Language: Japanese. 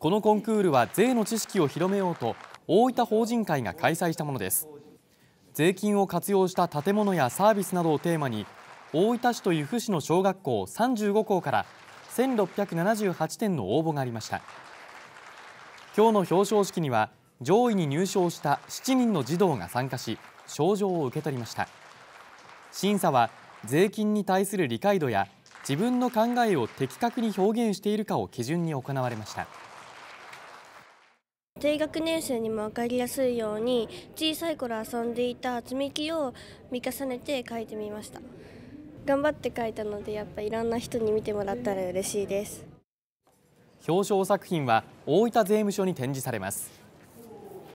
このコンクールは税の知識を広めようと大分法人会が開催したものです税金を活用した建物やサービスなどをテーマに大分市と由布市の小学校35校から1678点の応募がありました今日の表彰式には上位に入賞した7人の児童が参加し賞状を受け取りました審査は税金に対する理解度や自分の考えを的確に表現しているかを基準に行われました。低学年生にも分かりやすいように小さい頃遊んでいた積み木を見重ねて描いてみました頑張って描いたのでやっぱいろんな人に見てもらったら嬉しいです表彰作品は大分税務署に展示されます